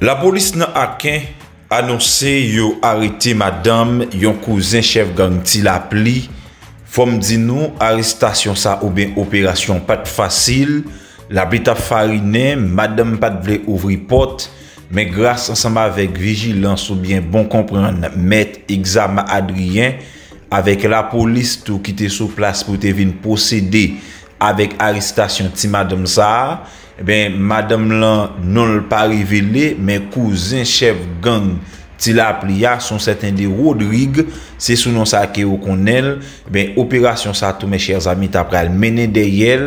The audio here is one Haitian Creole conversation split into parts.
La polis nan aken anonsen yo harite madam yon kouzen chef gang ti la pli. Fom di nou, aristasyon sa ou ben operasyon pat fasil. La bita farine, madam pat vle ouvri pot. Men grase ansama vek vigilans ou ben bon kompran nan met examen adrien. Avek la polis tou kite sou plas pou te vin posede avek aristasyon ti madam sa. La polis nan aken anonsen yo harite madam yon kouzen chef gang ti la pli. Eh ben, madame lan non l pa revele, men kouzin chev gang ti la ap liya, son seten de Rodrigue, se sou non sa ki yo konel. Eh ben, operasyon sa tou men chèr zami tapral menen de yel,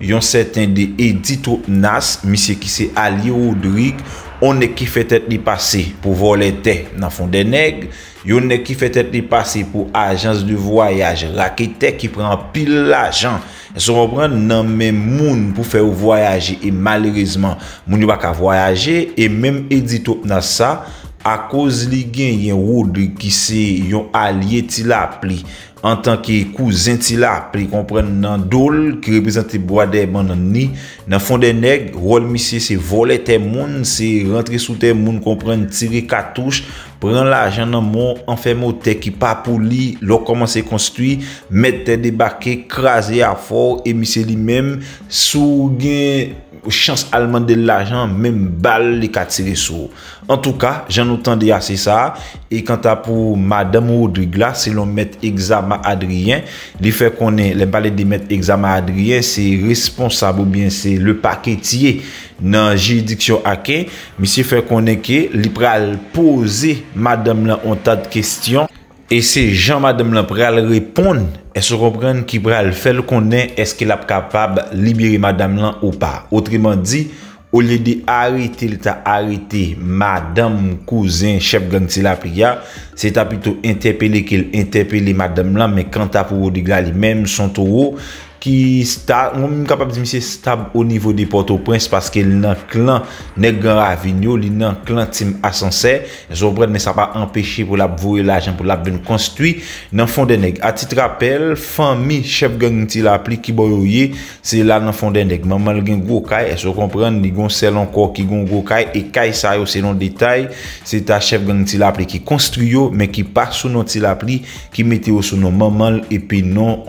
yon seten de Edito Nas, misye ki se Ali Rodrigue. Yon ne ki fetet li pase pou volete nan fondeneg. Yon ne ki fetet li pase pou ajans li voyaje. La ki te ki pren pil la jan. Yon e se repren nan men moun pou fe ou voyaje. E malerizman moun yon baka voyaje. E menm edito nan sa. A koz li gen yon woud ki se yon alye ti la apli. an tanke kou zintila pri kompren nan dole ki reprezenti boade ban nan ni nan fon den neg rol misye se vole te moun se rentre sou te moun kompren tire katouche pren la jan nan moun an fe mou te ki pa pou li lo koman se konstuit met te debake krasi a for e misye li mem sou gen ou chans alman de la jan menm bal li ka tire sou. En tou ka, jen nou tende yase sa, e kanta pou Madame Rodrigue la, se lon met examen Adrien, li fe konen, le balet di met examen Adrien, se responsab ou bien se le paket ye nan juridiksyon ake, mi se fe konen ke, li pral pose Madame la ontad kestyon, E se jan madame lan pral repon E se repon ki pral fel konden Eske la ap kapab libiri madame lan ou pa Otriman di Ou li de harite Le ta harite madame kouzen Chef ganti la priya Se ta pito entepeli Kel entepeli madame lan Me kanta pou vode gali Mem son tou ou ki sta, mwen mi kapab di mi se stab o nivou de Port-au-Prince paske li nan klan, nek gen avinyo, li nan klan tim asansè, zo bret ne sa pa empèche pou la pou vouye l'ajan, pou la pou ven konstruy, nan fonden neg. A tit rappel, fan mi, chef gen gen tilap li, ki bo yo ye, se la nan fonden neg. Maman gen gwo kay, e zo kompren, ni gon selon kwa ki gon gwo kay, e kay sayo selon detay, se ta chef gen gen tilap li, ki konstruyo, men ki pa sou nou tilap li, ki mete yo sou nou. Maman, epi nou,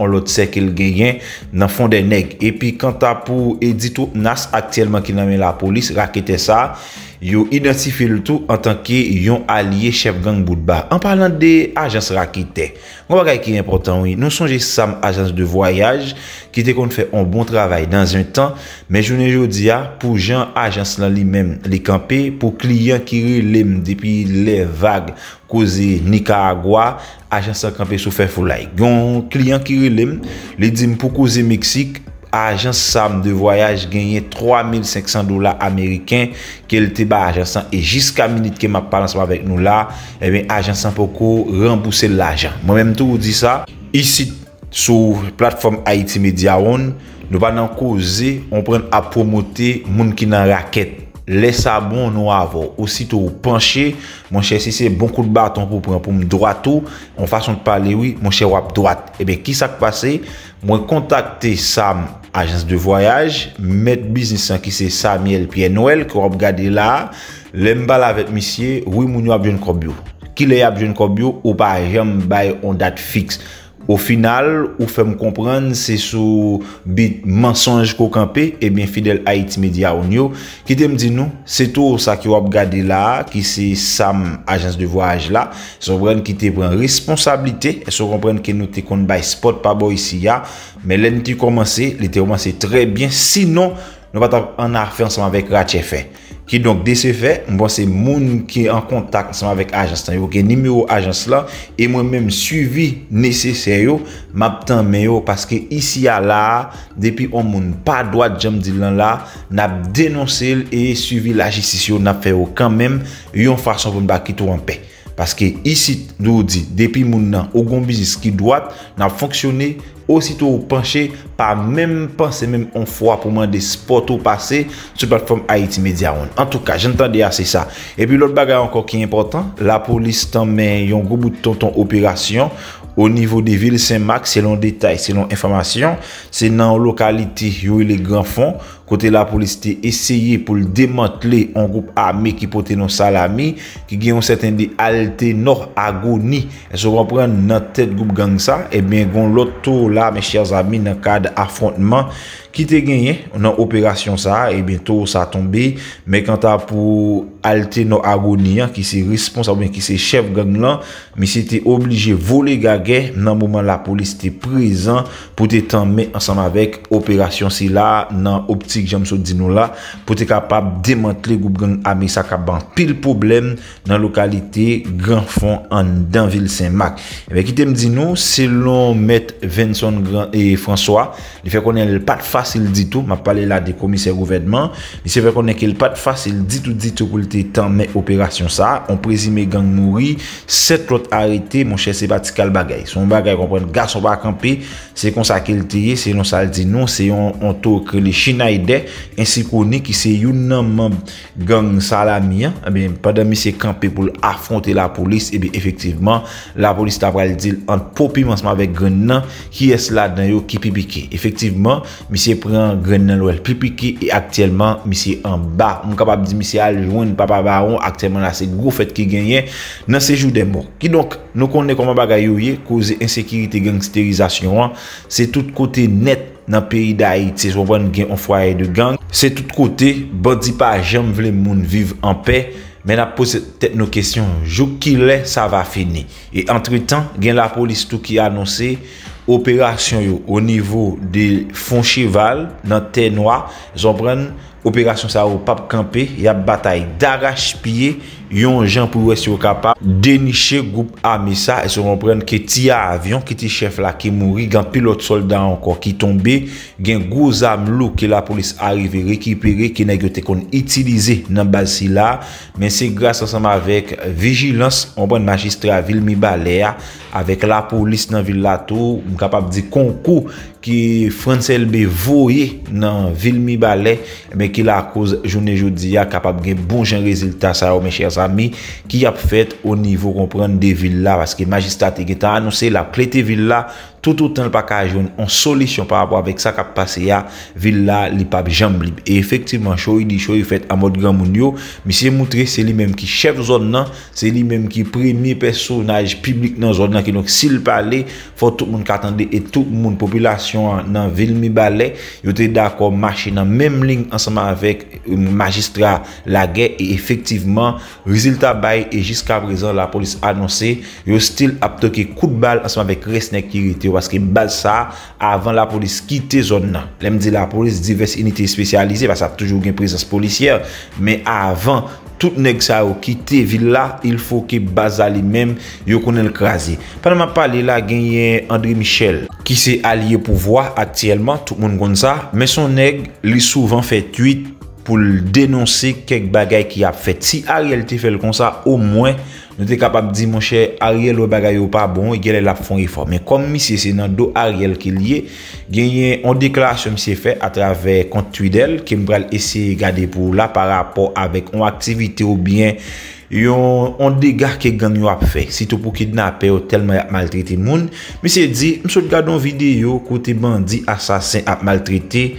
nan fon de neg. E pi kanta pou Edito Nas aktiyelman ki nan men la polis rakete sa. yo identifiye loutou an tanke yon alye chep gang boudba. An parlant de ajans rakite, gwa wakay ki yon protan woy, nou sonje sam ajans de voyaj, kite kon fè an bon travay dan zyon tan, men jounen joudiya, pou jan ajans lan li men li kampe, pou kliyan ki ri lem depi le vag koze Nika Agwa, ajans la kampe sou fè foulay. Gyon kliyan ki ri lem, li dim pou koze Meksik, Ajan Sam de Voyage Ganyen 3500 dolar Ameriken Kel te ba Ajan Sam E jiska minute ke ma palansman vek nou la E eh ben Ajan Sam pou ko rembouse l'ajan Mwen menm tou ou di sa Isi sou platform Haiti Media One Nou ban nan kouze On pren a promote moun ki nan raket Le sa bon nou avor osito ou panche Mwen chè si se bon kout ba atan pou pou m drato Mwen fason te pale oui mwen chè wap drat Ebe eh ki sa k pase Mwen kontakte sam ajans de voyaj Met bisnis an ki se sam yel piye noel Ki wap gade la Lem bal avet misye Oui moun yo ap jen kobyo Ki le ap jen kobyo ou pa jen bay on dat fix Ou final, ou fe m komprende se sou bit mensonj kou kampe, ebyen fidel Haiti Media ou nyo, ki te m di nou, se tou sa ki wap gade la, ki se sam ajans de voyage la, se wren ki te wren responsabilite, se wren ki nou te kon bay spot pa bo yisi ya, me len ti komanse, li te komanse trebyen, si nou, nou batan an afer ansama vek Ratch F1. Ki donk dese fe, mwen se moun ki an kontak sa me vek ajans tan yo ke nime yo ajans lan E mwen menm suivi nese se yo, map tan men yo Paske isi ya la, depi yon moun pa doat jam di lan la Nap denonsel e suivi la jistisyon nap fe yo kan menm Yon fason pou mba ki tou an pe Paske isi nou di, depi moun nan ogon bizis ki doat Nap fonksyoni osito ou panche pa menm panse menm an fwa pou menm de spot ou pase sou platforme Haiti Media 1. En tou ka, jentande ya se sa. E pi lout bagay anko ki important, la polis tanmen yon gobo ton ton operasyon Ou nivou de vil Saint-Max, selon detay, selon informasyon, se nan lokalite yoy le gran fond, kote la poliste esye pou l demantle an goup ame ki pote nan salami, ki gen yon seten de halte nor agoni, e so repren nan tet goup gangsa, e eh ben gon loto la me chers ame nan kade afrontman, ki te genye nan operasyon sa e bentou sa tombe me kanta pou halte nou agoni ki se responsa ou men ki se chef gang lan, mi se te oblige vole gage nan mouman la polis te prezan pou te tanme ansanm avek operasyon si la nan optik jamsou di nou la pou te kapab demantre goup gang ami sa kap ban pil problem nan lokalite Granfond an Danville Saint-Marc. Ebe eh ki te mdi nou se lon met Vincent et eh, François, li fe konen l pat fa sil ditou, ma pale la de komise rouvedman misi ve konen ke l pat fas sil ditou ditou koulite tan me operasyon sa, an prezime gang mouri set lot arete, monshe se batikal bagay, son bagay kompren, gason ba kampe, se konsa ke l teye, se yon sal di nou, se yon toke li china ide, ensi konen ki se yon nanman gang salamia ame, eh padan misi kampe pou afronte la polis, ebe efektiveman eh la polis ta pral dil an popi masman vek gen nan, ki es la dan yo ki pipike, efektiveman, misi Se pren gren nan lwel. Pipi ki e aktyelman misi an ba. Mou kapab di misi aljouan papa baron. Aktyelman la se gro fet ki genye nan se joun den mou. Ki donk nou konnen konman bagay ou ye. Koze insekirite gangsterizasyon an. Se tout kote net nan peyi da iti. Se joun ven gen an fwaye de gang. Se tout kote bodi pa jom vle moun viv an pe. Men ap pose tet nou kesyon. Jou ki le sa va fini. E antre tan gen la polis tou ki anonsi. operasyon yo o nivou di fonchival nan tenwa zopren Operasyon sa ou pap kampe, ya batay daraj piye, yon jan pou wese yo kapap, denishe goup amisa, e se rempren ki ti avyon, ki ti chef la ki mouri, gen pilot soldat anko ki tombe, gen gou zam lou ki la polis arrive, reki pire, ki ne gote kon itilize nan basi la, men se grase ansama vek vigilans, anpon magistra vil mi bale ya, avek la polis nan vil la tou, m kapap di konkou, ki fransel be voye nan vil mi bale, e men, ki la akouz jounen joudi ya kapab gen bouj en rezultat sa yo men chers ami ki ap fet o nivou kompren de villa paske magistat e getan anou se la ple te villa toutoutan l paka joun, an solisyon par apwa vek sa kap pase ya villa li pab jamb li. E efektivman choui di choui fet amod gran moun yo misye moutre se li menm ki chef zon nan se li menm ki premi personaj publik nan zon nan ki nouk sil pale fon toutmoun katande et toutmoun populasyon nan vil mi bale yo te dako mache nan menm ling ansama vek euh, magistra la gey e efektivman rezultat baye e jiska brezon la polis anonse yo stil apteke kout bal ansama vek resnek ki rete Baske basa avan la polis kite zon nan Lem di la polis divers uniti spesyalize Basa toujou gen prezans polisye Me avan tout neg sa ou kite villa Il fok ki basa li mem yo konen l krasi Panan ma pali la genye André Michel Ki se alye pouvoi aktiyelman Tout moun kon sa Me son neg li souvan fet tweet Po l denonsi kek bagay ki ap fet Si a realite fel kon sa Ou mwen Nou te kapap di moun chè ariel ou bagay ou pa bon, i gel el ap fon reformen. Kom misye se nan do ariel ki liye, genyen an deklarasyon misye fe atrave kontu idel ki mbrel esye gade pou la pa rapor avek an aktivite ou bien yon an degar ke ganyou ap fe. Sitou pou kidnapè ou telman ap maltriti moun. Misye di, msou te gade an videyo kote bandi asasen ap maltriti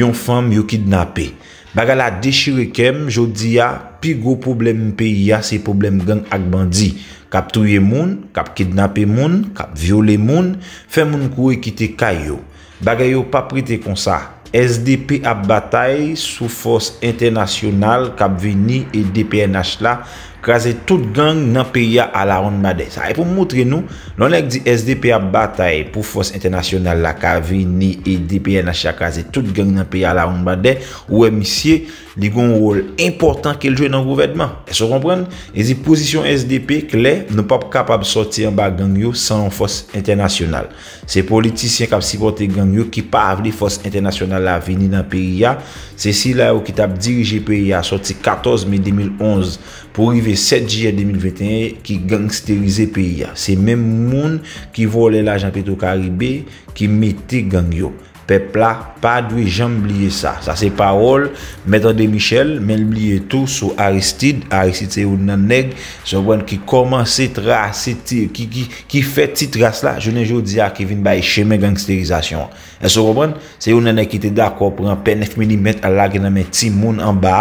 yon fam yo kidnapè. Bagay la dechire kem, jodi ya, pi go problem pe ya se problem gen akbandi. Kap touye moun, kap kidnapye moun, kap viole moun, fe moun kou e kite kayo. Bagay yo pa prite kon sa. SDP ap batay sou fos internasyonal kap vini e DPNH la. kaze tout gang nan piya ala on bade. Sa e pou moutre nou, non ek di SDP a batay pou fons internasyonal la, kavi ni EDP en asya kaze tout gang nan piya ala on bade, ou e misye, li goun rol important ke l jwè nan gouvedman. E so kompren, e zi pozisyon SDP k lè, nou pap kapab soti an ba gangyo san fos internasyonal. Se politisyen kap sipote gangyo ki pa avli fos internasyonal la veni nan periya, se si la ou ki tap dirije periya soti 14 mai 2011 pou rive 7 jil 2021 ki gangsterize periya. Se menm moun ki vole la janpeto karibè ki mette gangyo. pepla, padwi, janm blye sa. Sa se parol, metan de Michel, men blye tou sou Aristide, Aristide se yon nan neg, se yon ven ki koman se tra, se tir, ki fe titras la, jounen jou di a Kevin Baye, che men gangsterizasyon. E se yon nan neg ki te dako pou nan pe 9 mm, al lage nan men ti moun an ba,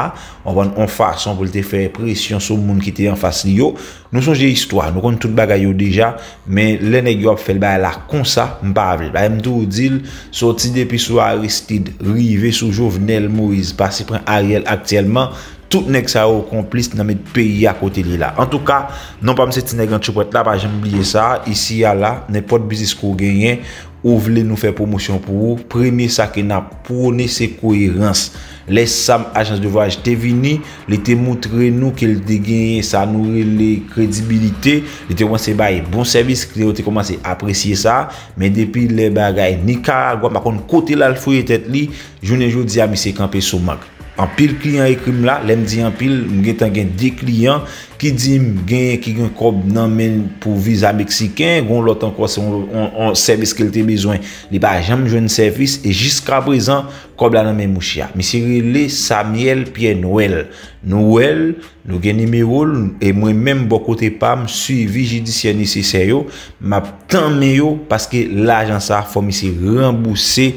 an ven an fason pou te fe presyon sou moun ki te yon fasi yo, nou son je istwa, nou kon tout bagay yo deja, men le neg yop fel baye la konsa, mpa avil, mpa yon tou ou dil, sou ti de Pi sou Aristide, Rivet, Soujo, Venel, Moïse, Basipren, Ariel Aktiyelman, tout nek sa ou komplis nan met peyi a kote li la En tout ka, non pa mse ti negan choukwet la Ba jen m'oublie sa, isi ya la, ne pot bizis kou genyen Ou vle nou fe promosyon pou ou Premi sa ke nap pou ou ne se koherans Le sam ajans devaj te vini Le te moutre nou ke l degenye Sa nou re le kredibilite Le te komanse baye bon servis Le te komanse apresye sa Men depi le bagay ni kara Gwa makon kote la l foye tet li Jounen jou diya mi se kampe sou mag An pil klien ekrim la, lèm di an pil, mwen gen ten gen di klien, ki di gen, ki gen kob nan men pou viza Meksiken, goun lot an kwa se, an servis ke lte bezwen. Li ba, jan mwen jwen servis, e jiska prezant, kob la nan men mouchia. Mwen se rile, sa miel, piye nouel. Nouel, nou gen ni mi wol, e mwen men mbo kote pa, mwen suivi jidisyenisi se yo, ma tan me yo, paske la jan sa, fò mwen se rambousse,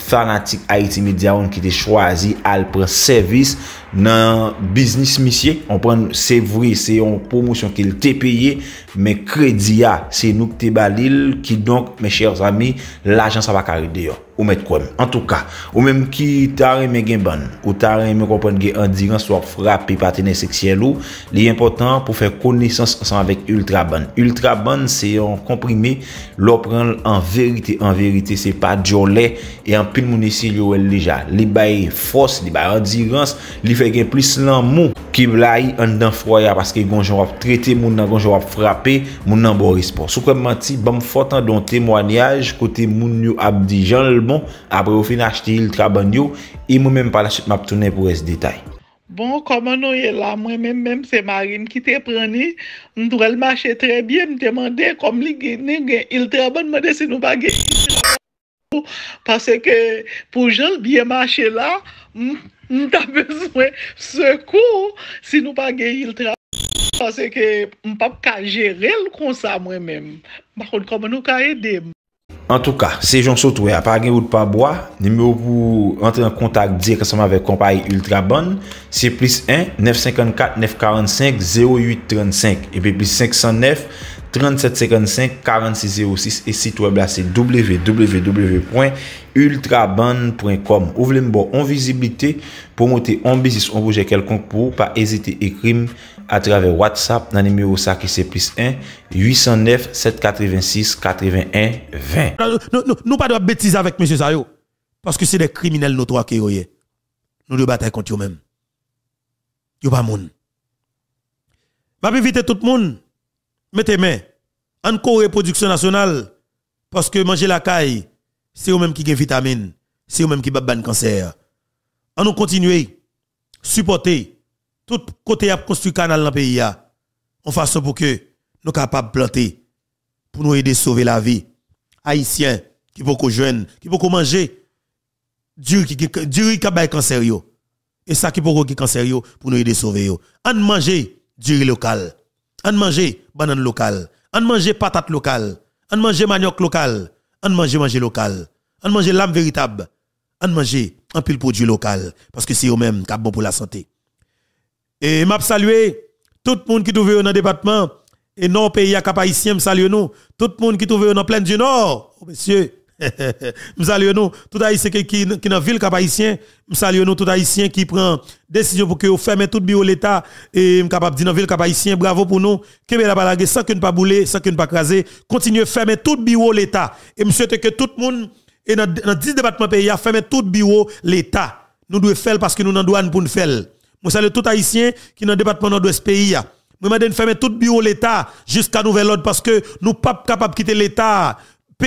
Fanatic Haiti Media One ki te chwazi al pre-servis. nan biznis misye, on pren, se vri, se yon poumousyon ki l te peye, men kredi ya, se nouk te balil, ki donk, men chers ami, la jan sa va karide yo, ou men kwen. En tout ka, ou men m ki tari men gen ban, ou tari men kon pren gen an dirans wap frape pati nen seksyen lou, li important pou fe kounesans san vek ultra ban. Ultra ban, se yon komprime, lopren an verite, an verite, se pa diolè, e an pil mounesi yowel deja. Li baye fos, li baye an dirans, li fè gen plis lan moun ki vla yi an dan froyan paske gonjou ap trete moun nan gonjou ap frape, moun nan bon rispo. Sou kèm man ti, bam fòtan don témoanyaj kote moun yon ap di janl bon, apre ou fin achte il traban yon, yon e moun menm pala chit map tounen pou es detay. Bon, kòman nou yè la, mwen menm menm se marine ki te prene, mdou el mache trebyen, mdèmande kom li genen gen il traban, mdèmande se nou bagen, mdou mdou mdou mdou mdou mdou mdou mdou mdou mdou mdou mdou mdou Nta bezwen sekou Si nou page ultra Pase ke m pap ka jere l konsa mwen men Bakon koman nou ka edem En tout ka, se yon sotwe A page ou dpa bwa Nime ou pou rente an kontak Dike sa m avek kompaye ultra bon C plus 1, 954 945 0835 Epe plus 509 37 55 46 06 et site web la, c'est www.ultraband.com Ou vle mbo en visibilité pou moter en bisis, en bouje quelconque pou pa ezite ekrim atrave WhatsApp nan nime ou sa ki se plus 1 809 786 81 20 Nou pa do betize avèk, M. Zayo paske se de kriminel notwa ke yo ye nou di batè kont yo men yo pa moun ba bi vite tout moun mettez main en Corée production nationale parce que manger la caille c'est eux même qui des vitamines, c'est eux même qui bat cancer on continue continuer supporter tout côté à construire canal dans pays en façon pour que nous capables planter pour nous aider à sauver la vie haïtiens qui beaucoup jeunes qui beaucoup manger dur qui dur qui cancer et ça qui beaucoup qui cancer pour nous aider à sauver On en manger dur local on mange banane locale, on mange patate locale, on mange manioc local, on mange manger local, on mange l'âme véritable, on mange un pile produit local parce que c'est eux-mêmes qui bon pour la santé. Et m'a saluer tout le monde qui trouve dans le département et non pays à cap haïtien, salue nous, tout le monde qui trouve dans pleine du nord, oh, monsieur je salue nous, tout Haïtiens qui sont dans la ville cap haïtien, je salue tous les Haïtiens qui prend décision pour que vous fermez tout bureau l'état et capable dire dans ville cap haïtien bravo pour nous, que la sans que ne pas bouler, sans que ne pas craser, continuez fermer tout bureau l'état et je souhaite que tout le monde et dans 10 départements pays ferme tout tout bureau l'état. Nous devons faire parce que nous n'en douane pour nous faire. Je salue tout Haïtiens qui dans le département de ce pays Moi, de fermer tout bureau l'État jusqu'à nouvel ordre parce que nous ne sommes pas capables de quitter l'État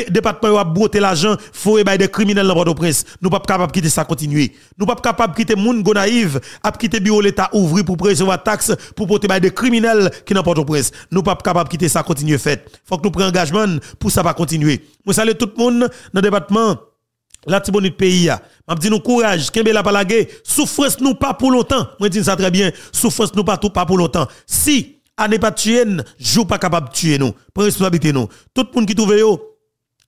département a broté l'argent, faut et des criminels dans port au presse. Nous pas capables de quitter ça continuer. Nous pas capable quitter moun go naïve, a quitter bureau l'état ouvri pour recevoir taxe pour porter des criminels qui dans port au presse. Nous pas capables de quitter ça continuer fait. Faut que nous prenions engagement pour ça pas continuer. Moi salue tout le monde dans le département la tibonite pays a m'a dit nous courage kembe la palage souffrance nous pas pour longtemps moi dis ça très bien souffrance nous pas tout pas pour longtemps si année pas tuer joue pas capable tuer nous responsabilité nous tout le monde qui trouve yo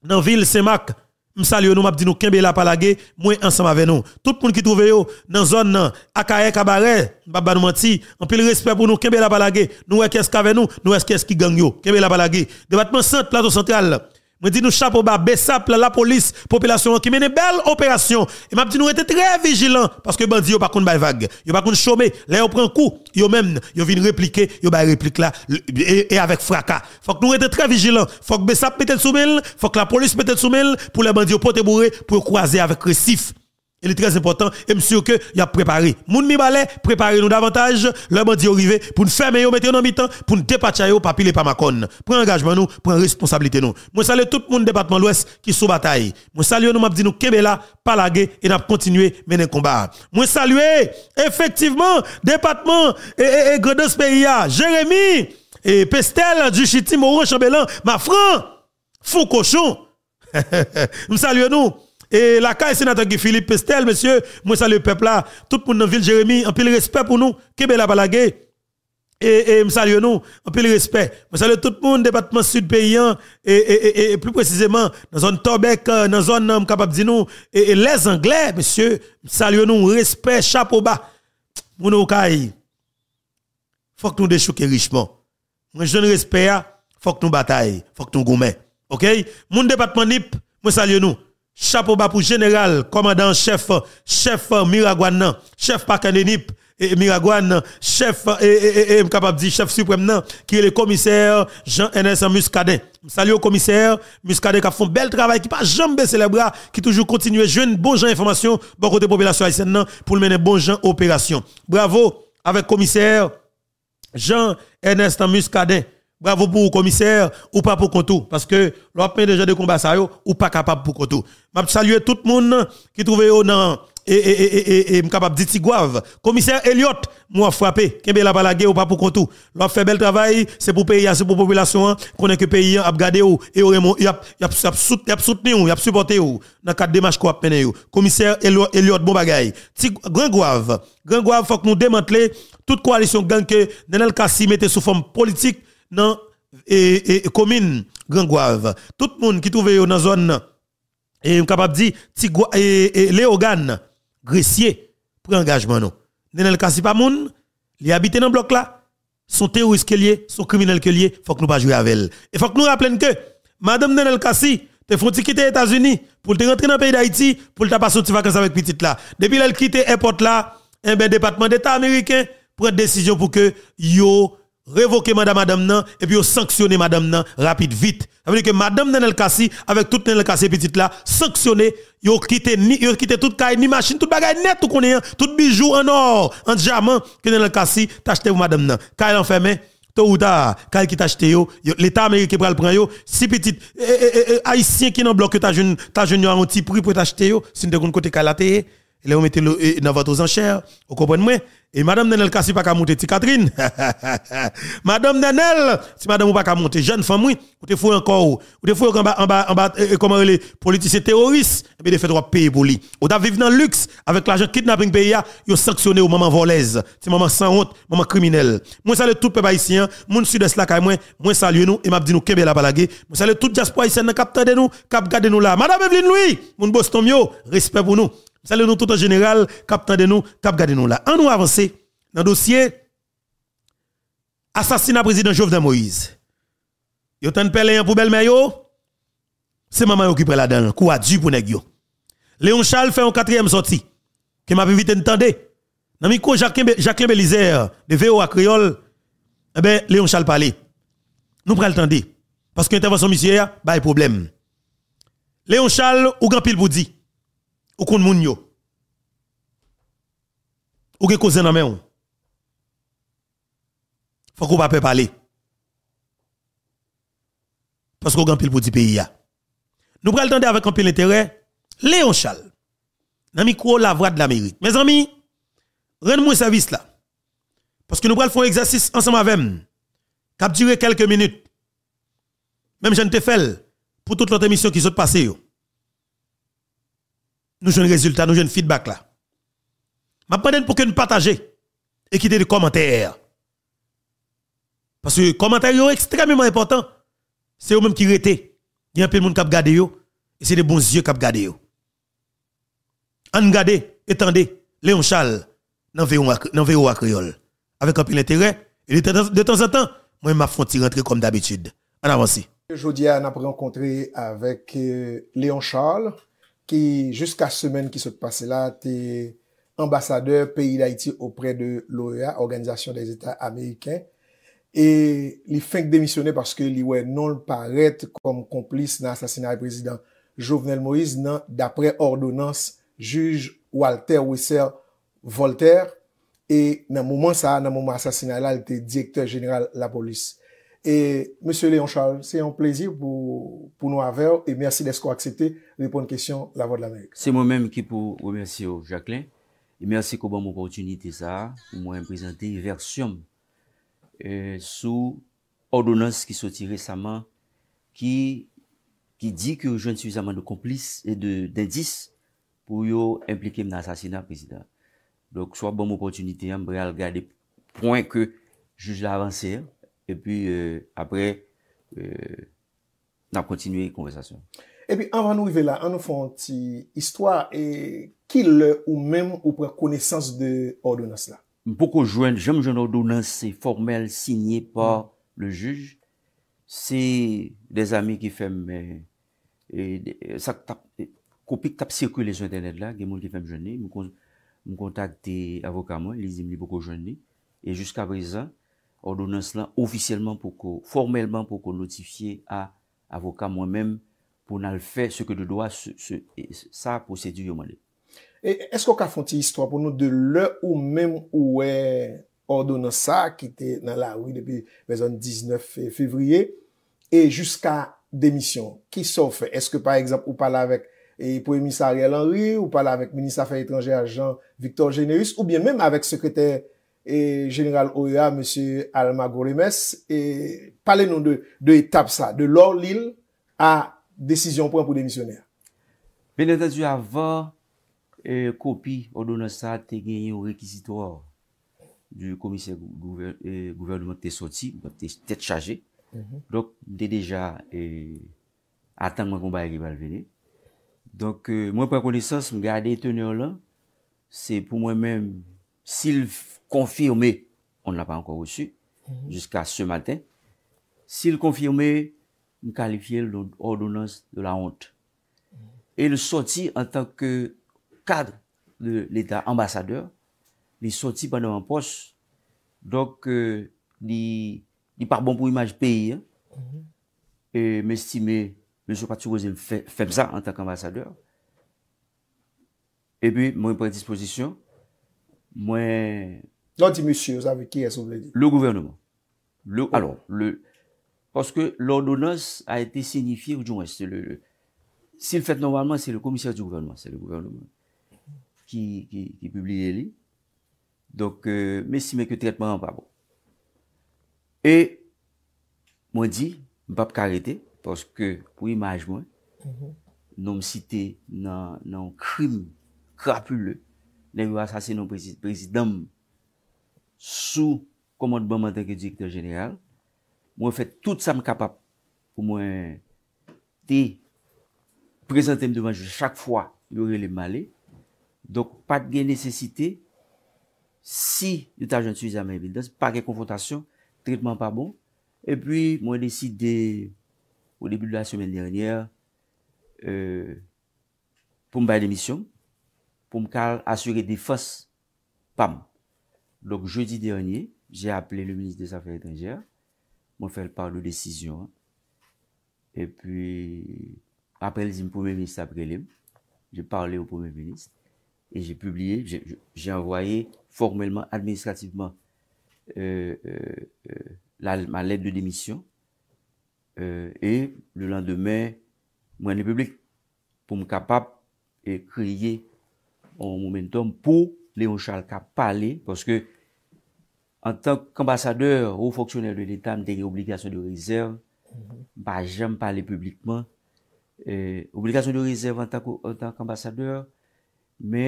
dans ville Saint-Marc nous salue nous m'a dit nous kembe la palagé moi ensemble avec nous tout le monde qui trouve yo dans zone nan akaye cabaret pas nous menti en le respect pour nous kembe la Palage, nous est qu'est-ce qu'avec nous nous est qu'est-ce qui gagne yo kembe la palage. département centre plateau central je dis nous chapeau bas, Bessap, la police, population qui mène une belle opération. Et m'a dit nous était très vigilants parce que bandi yo pas contre vague, yo pas contre chômer, là yo prend coup, yo même ils vinn répliquer, ont ba réplique là et, avec fracas. Faut que nous était très vigilants, faut que Bessap mette sous mail, faut que la e, e police mette sous mail pour les bandits porter bourré pour croiser avec récif. Il est très important. Et Monsieur suis sûr qu'il a préparé. Moun mi balai, préparez-nous davantage. Le bandit arrivé pour nous fermer, mettre dans mi-temps, pour nous dépatcher, pas et pas ma conne. Prends engagement nous, prends responsabilité nous. Moi salue tout le monde département l'Ouest qui sous bataille. Moi salue nous m'a dit nous Kebela, pas lagué et n'a continué mener combat. Moi salue effectivement département et, et, Gredos PIA, Jérémy et Pestel du Moro, Moron Chambellan, Mafran, Fou cochon. Moi salue nous et la caille sénateur Philippe Pestel, monsieur, moi salue le peuple là, tout le monde dans la ville Jérémy, peu de respect pour nous, est la balague. Et, et salue nous, un peu de respect. Je salue tout le monde, département sud paysan et, plus précisément, dans la zone tobek, euh, dans la zone, euh, capable et, les Anglais, monsieur, salue nous, respect, chapeau bas. mon nous, il faut que nous déchouquions richement. Moi, je donne respect, il faut que nous bataille, il faut que nous gommions OK? Mon département NIP, moi salue nous. Chapeau bas pour général, commandant chef, chef euh, Miragouan, chef Pakanenip, et Miragouane, chef, et, dire chef suprême, qui est le commissaire Jean-Ernest Muscadet. Salut au commissaire Muscadet qui a fait un bel travail, qui n'a jamais bras, qui toujours continue à jeune bon gens information, bon côté population haïtienne, pour mener bon gens opération. Bravo avec commissaire Jean-Ernest Muscadet. Bravo pour le commissaire ou pas pour Konto. Parce que l'on des gens de combat, ça ou pas capable pour Konto. Je salue tout le monde qui trouve dans et et et et et capable dit Le commissaire Elliot moi frappé kembe la balague ou pas pour L'on a fait bel travail c'est pour pays c'est pour population connaît hein, que pays hein, a gardé ou et a soutenu ou y a supporté ou dans quatre démarche qu'on a Le commissaire Elliot bon bagaille grand Gouave grand Gouave faut que nous démantelions toute coalition gang que Nenel Kassi mettait sous forme politique dans et, e, e, commune Grand Guave. Tout le monde qui trouve dans la zone et capable de dire Léogan et, et Léogane Gressier prend engagement non. Nenel Kassipa monde les habite dans bloc là. Son terroriste y lié, e, son criminel que Il faut que nous pas jouer avec elle. Et faut que nous rappelions que madame Nenel Kassi te font quitter États-Unis pour te rentrer dans le pays d'Haïti pour te passer vacances avec petite là. Depuis elle quitte airport là, un eh ben, département d'état américain prend décision pour que yo révoquer madame madame nan et puis sanctionner madame nan rapide vite ça veut dire que madame Nenel Kassi avec toute Nenel Kassi petite là sanctionner yo quitté ni yo quitté toute caille ni machine toute bagaille net tout est, hein. tout bijou en or en diamant que Nenel Kassi t'acheté pour madame nan caille enfermé tôt ou tard caille qui t'achetait yo, l'état américain va le prendre yo si petite eh, eh, eh, haïtien qui dans bloc que ta jeune ta jeune un petit prix pour t'acheter yo si de côté caille là et là on mettez le dans votre enchère vous comprenez moi et Madame Nenel Kassi pas qu'à monter, ti Catherine. Madame Nenel, si Madame ou pas qu'à monter, jeune femme, oui, ou te fou encore, ou te fou en bas, en bas, en eh, eh, les politiciens terroristes, et eh bien de fait droit payer pour lui. Ou t'a vivre dans le luxe, avec l'argent kidnapping pays, yo sanctionné au moment voleuse, c'est moment sans honte, moment criminel. Moi salue tout peuple haïtien, mon sud-est là, moi, moi salue nous, et m'a dit nous, kembe la balagé. Moi salue tout diaspora haïtienne, cap de nous, cap gade nous là. Madame Evelyne Louis, mon Boston yo, respect pour nous. Salut nous tout en général, cap de nous, cap de nous là. En nous avancer dans le dossier assassinat président Jovenel Moïse. Yo t'en pelé en poubelle mais c'est maman qui prend la dedans quoi du pour nèg Léon Charles fait un quatrième sorti. Qui m'a vite entendé. Dans micro Jacques Jacqueline Belizer de à Creole, eh ben Léon Charles parle. Nous prenons le temps parce que l'intervention monsieur bah, a problème. Léon Charles ou grand pile pour dire ou kon moun yo. Ou gen cause nan men ou. Faut qu'on pas parler. Parce qu'on un pour de pays Nous prenons le temps avec un peu d'intérêt Léon Chal. Dans micro la voix de l'Amérique. Mes amis, rendez-moi service là. Parce que nous prenons un exercice ensemble avec nous. duré quelques minutes. Même je ne te fais pour toute l'autre émission qui s'est passée nous jouons résultat, nous jouons feedback là. Ma pour que nous partager et quitter des commentaires. Parce que les commentaires sont extrêmement importants. C'est eux-mêmes qui rété. Il y a un peu de monde qui a regardé et c'est des bons yeux qui regardé. On regarde, étendé Léon Charles dans VO à Avec un peu d'intérêt, et de temps en temps, moi, je m'affronte rentrer comme d'habitude. En avance. Aujourd'hui, on a rencontré avec euh, Léon Charles. ki jiska semen ki sot pase la te ambasadeur peyi da iti opre de l'OEA, Organizasyon des Etats Amerikens, e li feng demisyonè parce ke li wè non l'paret kom komplis nan asasinari prezident Jovenel Moïse nan dapre ordonans juj Walter Wiesel Voltaire e nan mouman sa, nan mouman asasinari la, li te direktor general la polis. Et M. Léon Charles, c'est un plaisir pour nous avoir et merci de ce qu'on accepte, répondre question la voix de l'Amérique. C'est moi-même qui pour remercier Jacqueline et merci qu'au bon opportunité ça, vous m'avez présenté une version euh, sous ordonnance qui s'est tirée récemment, qui dit qu'il y a eu je ne suis pas de complice et d'indice pour y impliquer un assassinat, président. Donc, soit bon opportunité, il y a des points que j'ai avancé, e pi euh, apre euh, nan kontinuye konvesasyon. E pi an van nou i ve la, an nou fante istwa, e kil ou men ou prek konesans de ordounans la? Mpoko jwen, jen m jen ordounans, se formel sinye pa mm. le juj, se de zami ki fem e sa kopik tap sirkule se internet la, gen m ki fem jen ne, m kontakte avokaman, li zem li mpoko jen ne, e jiska brisan ordonan slan ofisyeleman pou kon, formelman pou kon notifiye a avokat mwen men, pou nan l fè, seke de doa sa posèdi yon manè. Esko ka fonti histwa pou nou de lè ou men ou wè ordonan sa ki te nan la ou yon depi bezan 19 fevriye e jiska demisyon ki so fè? Eske par exemple ou pala vek e pou emisari al-Anri, ou pala vek menisa fè etranje a Jean-Victor Généus, ou bien men me mèk sekreter Gen. Oya, M. Alma Gorimes e Parle nou de etap sa De l'or l'il A desisyon pou anpou demisyonè Benetatou avan e, Kopi odon sa Te genye ou rekizito Du komise e, Gouvernement te soti Te chaje De deja Atanman koumba e gribal vene Mwen pou akonisans mwen gade tenyon la Se pou mwen mèm Sil konfirme, on la pa anko wosye, mhm. jiska se maten, sil konfirme, kalifye l'ordonans de la honte. E le soti an tanke kadre l'Etat ambasadeur, li soti ban nan m'an pos, dok, euh, li parbon pou imaj peyi, mhm. e m'estime, mèjou pati wosye m'fèm sa an tanke ambasadeur, e bi mwen prèdisposisyon, Mwen... Non di monsye, ou sa ve ki yè sou vle di? Le gouvernement. Oh. Alors, le... Paske l'ordonnance a ete signifi ou joun wè, euh, si l'fèt normalman, se lè komisyèr di gouvernement, se bon. lè gouvernement, ki publile li. Donc, mè simè kè tretman an pa bo. E, mwen di, mbap karete, paske pou imaj mwen, mm-hmm. non msite nan krim, non, krapu lè, nan yon asasinon prezidam sou komod banmante krediktor jeneral, mwen fet tout sa m kapap pou mwen te prezante m devanjou chak fwa yon relem male, dok pat gen nesesite si yon tajan tsu zaman yon bildan, pa gen konfotasyon, tritman pa bon, e pwi mwen deside ou debil la semen lernyer euh, pou m bay demisyon, pour me assurer défense. Pam. Donc, jeudi dernier, j'ai appelé le ministre des Affaires étrangères. mon fait part de décision. Hein. Et puis, après, le premier ministre après j'ai parlé au premier ministre et j'ai publié, j'ai envoyé formellement, administrativement, euh, euh, euh, ma lettre de démission. et le lendemain, moi, public pour me capable et créer pou Léon Charles ka pale, pwoske an tan k ambasadeur ou foksyonèr de l'État mdè mm-hmm. euh, euh, mm-hmm. y oblikasyon de rizèv, ba jèm pale publikman, oblikasyon de rizèv an tan k ambasadeur, mè,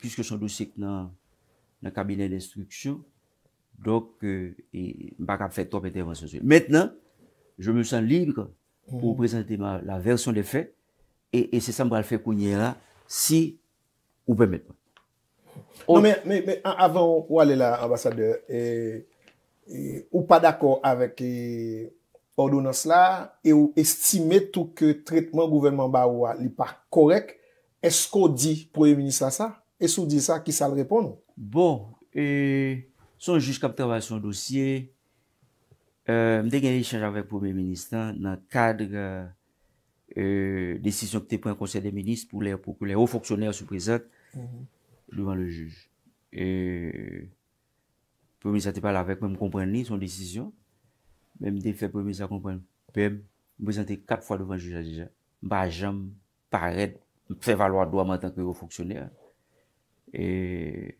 pwiske son dou sèk nan kabine d'instruksyon, dok, mba ka fè top etèm an sè sè. Mètnen, jèm mè sèm libre pou prezant la versyon de fè, e se sèm bral fè kounye la, si Ou vèmèt mè. Non mè, mè, mè, mè, an avan wale la ambasadeur, e ou pa d'akor avèk ordounos la, e ou estime tout ke tretman gouvenman ba wè li pa korek, eskou di premier ministre la sa? Eskou di sa ki sa l'repon nou? Bon, e son juj kaptavasyon dosye, euh, mdè gen rechange avèk premier ministre la nan kadre Desisyon ke te pren konsey de menis pou ke le ou foksyonèr se prezant devan le juj. E, pou mè satè pala vek mè m kompren ni son desisyon, mè m defè pou mè sa kompren, pou m prezantè kat fwa devan juj a dijan. Ba janm, parèd, m fè valo a doa man tanke ou foksyonèr. E,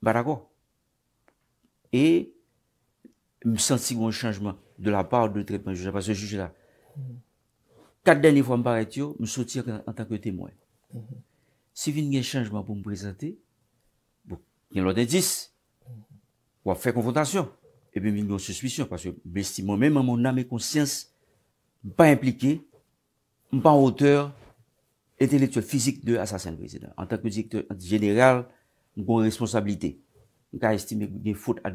ba dako. E, m sensi mwen chanjman de la par de trepman juj a, se juj la. Hmm. Kat deni fwa mpa retyo, msoutir an tanke temoy. Se vin gen chanjman pou mprezante, pou bon, gen lò den dis, wap fè konfotasyon, e bin vin gyo sè suisyon, paswe ben sti mwen mè mè mè mè konsyans mpa implike, mpa an oteur etelektwè fizik de asasen prezident. An tanke diktè genèral, mkon responsabilite. Mka estime gen fote adresan.